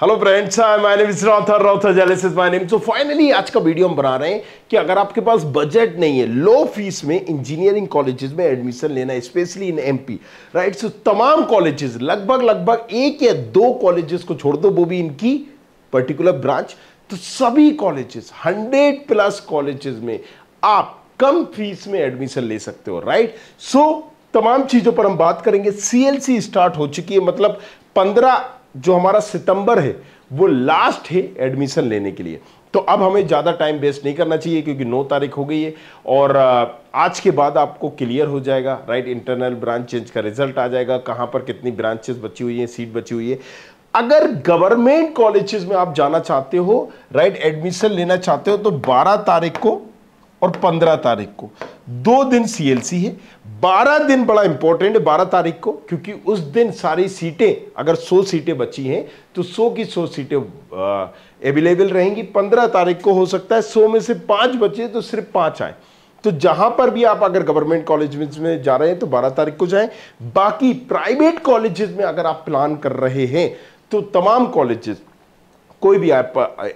Hello friends my name is रॉथर रॉथर my name so finally आज का वीडियो हम बना रहे हैं कि अगर आपके पास बजट नहीं है लो फीस में इंजीनियरिंग कॉलेजेस में एडमिशन लेना है specially in MP right so तमाम कॉलेजेस लगभग लगभग एक या दो कॉलेजेस को छोड़ दो वो भी इनकी पर्टिकुलर ब्रांच तो सभी कॉलेजेस हंड्रेड प्लस कॉलेजेस में आप कम फीस में एडमिशन ले सकते हो राइट सो so, तमाम चीज़ों पर हम बात करेंगे सीएलसी स्टार्ट हो चुकी है मतलब पंद्रह जो हमारा सितंबर है वो लास्ट है एडमिशन लेने के लिए तो अब हमें ज़्यादा टाइम वेस्ट नहीं करना चाहिए क्योंकि नौ तारीख हो गई है और आज के बाद आपको क्लियर हो जाएगा राइट इंटरनल ब्रांच चेंज का रिजल्ट आ जाएगा कहाँ पर कितनी ब्रांचेस बची हुई हैं सीट बची हुई है अगर गवर्नमेंट कॉलेजेस में आप जाना चाहते हो राइट एडमिशन लेना चाहते हो तो 12 तारीख को और 15 तारीख को दो दिन सीएलसी है 12 दिन बड़ा इंपॉर्टेंट है 12 तारीख को क्योंकि उस दिन सारी सीटें अगर 100 सीटें बची हैं तो 100 की 100 सीटें अवेलेबल रहेंगी 15 तारीख को हो सकता है 100 में से पांच बचे तो सिर्फ पांच आए तो जहां पर भी आप अगर गवर्नमेंट कॉलेज में जा रहे हैं तो 12 तारीख को जाएं बाकी प्राइवेट कॉलेजेस में अगर आप प्लान कर रहे हैं तो तमाम कॉलेजेस कोई भी आप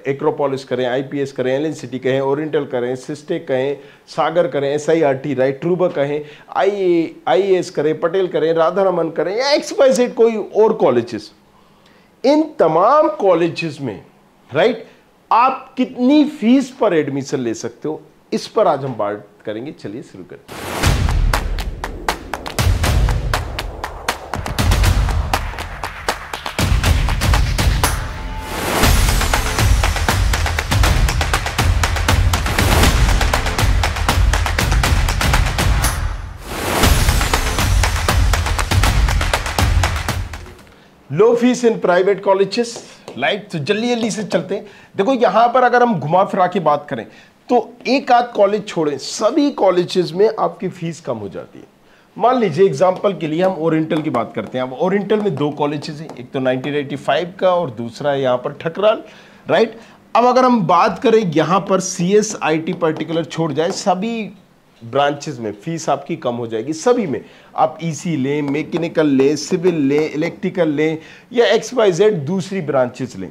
एक्रोपोलिस करें आईपीएस करें एल सिटी कहें ओरिएंटल करें सिस्टेक कहें सागर करें S I R T right Truba कहें आई आई एस करें पटेल करें राधा रमन करें या एक्स जेड कोई और कॉलेजेस इन तमाम कॉलेजेस में राइट आप कितनी फीस पर एडमिशन ले सकते हो इस पर आज हम बात करेंगे चलिए शुरू हैं low fees in private colleges right तो जल्दी जल्दी से चलते हैं देखो यहाँ पर अगर हम घुमा फिरा के बात करें तो एक आध कॉलेज छोड़ें सभी कॉलेजेस में आपकी फीस कम हो जाती है मान लीजिए एग्जाम्पल के लिए हम ओरिएंटल की बात करते हैं अब ओरिएंटल में दो कॉलेजेस हैं एक तो 1985 का और दूसरा है यहाँ पर ठकराल राइट अब अगर हम बात करें यहाँ पर C S I T particular छोड़ जाए सभी ब्रांचेस में फीस आपकी कम हो जाएगी सभी में आप ईसी e लें मैकेनिकल लें सिविल लें इलेक्ट्रिकल लें या एक्स वाई जेड दूसरी ब्रांचेस लें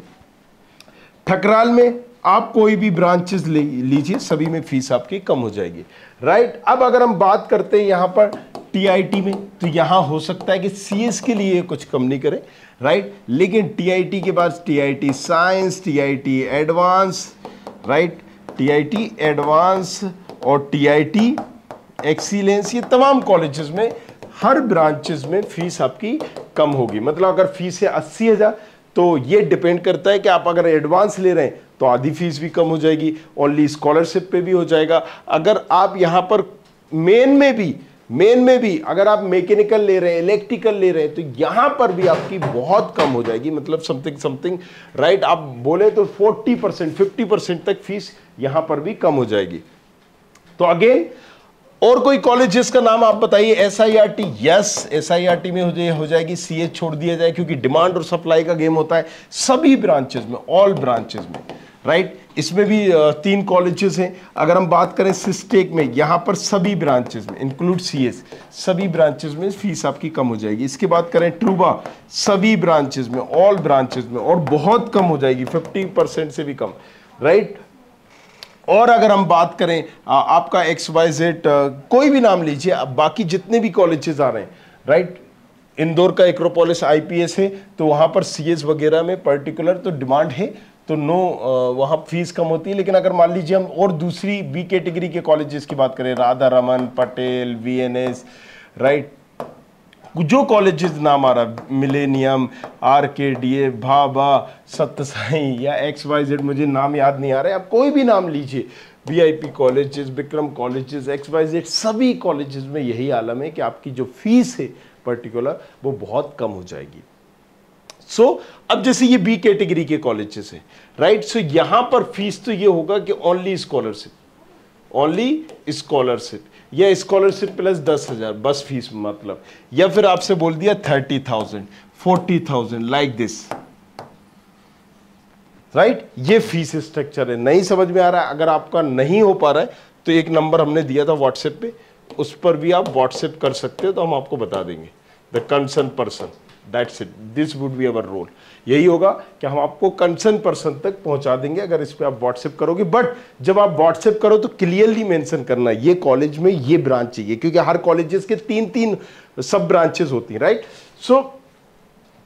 ठकराल में आप कोई भी ब्रांचेस ले लीजिए सभी में फीस आपकी कम हो जाएगी राइट अब अगर हम बात करते हैं यहाँ पर टीआईटी में तो यहाँ हो सकता है कि सीएस के लिए कुछ कम नहीं करें राइट लेकिन टीआईटी के बाद TIT science TIT advance right TIT advance और टीआईटी एक्सीलेंस ये तमाम कॉलेजेस में हर ब्रांचेस में फीस आपकी कम होगी मतलब अगर फीस है अस्सी हज़ार तो ये डिपेंड करता है कि आप अगर एडवांस ले रहे हैं तो आधी फीस भी कम हो जाएगी ओनली स्कॉलरशिप पे भी हो जाएगा अगर आप यहाँ पर मेन में भी मेन में भी अगर आप मैकेनिकल ले रहे हैं इलेक्ट्रिकल ले रहे हैं तो यहाँ पर भी आपकी बहुत कम हो जाएगी मतलब समथिंग समथिंग राइट आप बोले तो 40 परसेंट फिफ्टी परसेंट तक फीस यहाँ पर भी कम हो जाएगी तो अगेन और कोई कॉलेज जिसका नाम आप बताइए S I R T yes S I R T में हो, जाए, हो जाएगी सी एच छोड़ दिया जाए क्योंकि डिमांड और सप्लाई का गेम होता है सभी ब्रांचेज में ऑल ब्रांचेज में राइट right? इसमें भी तीन कॉलेजेस हैं अगर हम बात करें सिस्टेक में यहाँ पर सभी ब्रांचेस में इंक्लूड सी एस सभी ब्रांचेस में फीस आपकी कम हो जाएगी इसके बाद करें ट्रूबा सभी ब्रांचेस में ऑल ब्रांचेस में और बहुत कम हो जाएगी फिफ्टी परसेंट से भी कम राइट right? और अगर हम बात करें आ, आपका एक्स वाई जेड कोई भी नाम लीजिए बाकी जितने भी कॉलेजेस आ रहे हैं राइट इंदौर का एक्रोपोलिस आईपीएस है तो वहाँ पर सीएस वगैरह में पर्टिकुलर तो डिमांड है तो नो वहाँ फीस कम होती है लेकिन अगर मान लीजिए हम और दूसरी बी कैटेगरी के कॉलेजेस की बात करें राधा रमन पटेल वीएनएस राइट जो कॉलेजेस नाम आ रहा है millennium R K D A Bhabha Satya Sai या एक्स वाई जेड मुझे नाम याद नहीं आ रहे आप कोई भी नाम लीजिए V I P colleges Vikram colleges X Y Z सभी कॉलेजेस में यही आलम है कि आपकी जो फीस है पर्टिकुलर वो बहुत कम हो जाएगी सो so, अब जैसे ये बी कैटेगरी के कॉलेजेस हैं राइट सो यहां पर फीस तो ये होगा कि ओनली स्कॉलरशिप ओनली स्कॉलरशिप या स्कॉलरशिप प्लस दस हज़ार बस फीस मतलब या फिर आपसे बोल दिया thirty thousand forty thousand like this right ये फीस स्ट्रक्चर है नहीं समझ में आ रहा है अगर आपका नहीं हो पा रहा है तो एक नंबर हमने दिया था व्हाट्सएप पे उस पर भी आप व्हाट्सएप कर सकते हो तो हम आपको बता देंगे the concern person that's it this would be our role यही होगा कि हम आपको कंसर्न पर्सन तक पहुंचा देंगे अगर इस पर आप व्हाट्सएप करोगे बट जब आप व्हाट्सएप करो तो क्लियरली मेंशन करना ये कॉलेज में ये ब्रांच चाहिए क्योंकि हर कॉलेजेस के तीन तीन सब ब्रांचेस होती हैं राइट सो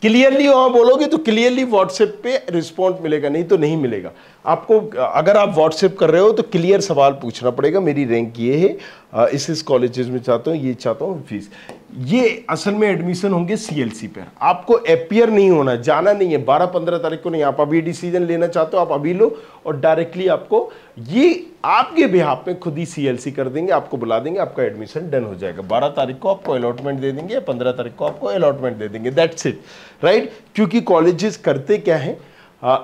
क्लियरली वहाँ बोलोगे तो क्लियरली व्हाट्सएप पे रिस्पॉन्ड मिलेगा नहीं तो नहीं मिलेगा आपको अगर आप व्हाट्सएप कर रहे हो तो क्लियर सवाल पूछना पड़ेगा मेरी रैंक ये है इस इस कॉलेजेस में चाहता हूँ ये चाहता हूँ फीस ये असल में एडमिशन होंगे सीएलसी पर आपको अपियर नहीं होना जाना नहीं है बारह पंद्रह तारीख को नहीं आप अभी डिसीजन लेना चाहते हो आप अभी लो और डायरेक्टली आपको ये आपके बिहाफ पे खुद ही सीएलसी कर देंगे आपको बुला देंगे आपका एडमिशन डन हो जाएगा बारह तारीख को आपको अलॉटमेंट दे देंगे या पंद्रह तारीख को आपको अलॉटमेंट दे देंगे दैट्स इट राइट क्योंकि कॉलेजेस करते क्या हैं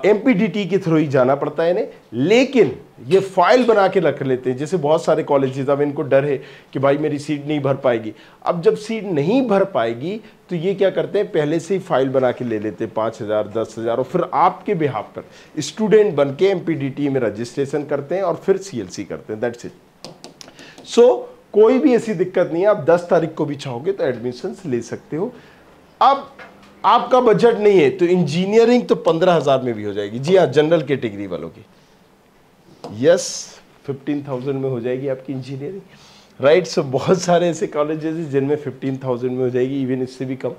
एम के थ्रू ही जाना पड़ता है इन्हें लेकिन ये फाइल बना के रख लेते हैं जैसे बहुत सारे कॉलेजेस अब इनको डर है कि भाई मेरी सीट नहीं भर पाएगी अब जब सीट नहीं भर पाएगी तो ये क्या करते हैं पहले से ही फाइल बना के ले लेते हैं पाँच हज़ार दस हज़ार और फिर आपके बिहाफ पर स्टूडेंट बन के एम e में रजिस्ट्रेशन करते हैं और फिर सी करते हैं दैट्स इट सो कोई भी ऐसी दिक्कत नहीं है आप दस तारीख को भी चाहोगे तो एडमिशन ले सकते हो अब आपका बजट नहीं है तो इंजीनियरिंग तो पंद्रह हज़ार में भी हो जाएगी जी हाँ जनरल कैटेगरी वालों की यस फिफ्टीन थाउजेंड में हो जाएगी आपकी इंजीनियरिंग राइट सो बहुत सारे ऐसे कॉलेजेस हैं जिनमें फिफ्टीन थाउजेंड में हो जाएगी इवन इससे भी कम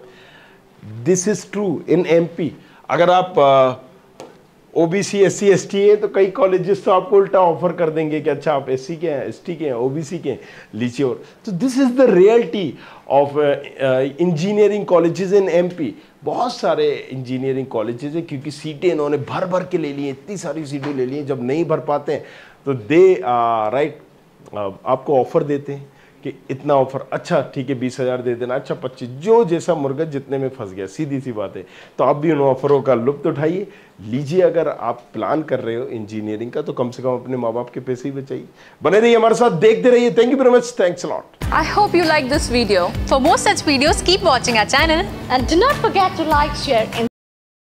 this is true in MP अगर आप O B C S C S T हैं तो कई कॉलेजेस तो आपको उल्टा ऑफर कर देंगे कि अच्छा आप एस सी के हैं एस टी के हैं ओ बी सी के हैं लीची और तो this is the reality of engineering colleges in M P बहुत सारे इंजीनियरिंग कॉलेजेस हैं क्योंकि सीटें इन्होंने भर भर के ले ली हैं इतनी सारी सीटें ले ली हैं जब नहीं भर पाते हैं तो दे राइट uh, uh, आपको ऑफ़र देते हैं कि इतना ऑफर अच्छा ठीक है बीस हज़ार दे देना अच्छा पच्चीस जो जैसा मुर्गा जितने में फंस गया सीधी सी बात है तो आप भी उन ऑफरों का लुप्त उठाइए लीजिए अगर आप प्लान कर रहे हो इंजीनियरिंग का तो कम से कम अपने माँ बाप के पैसे ही बचाइए बने रहिए हमारे साथ देखते रहिए thank you very much thanks lot I hope you like this video for more such videos keep watching our channel and do not forget to like share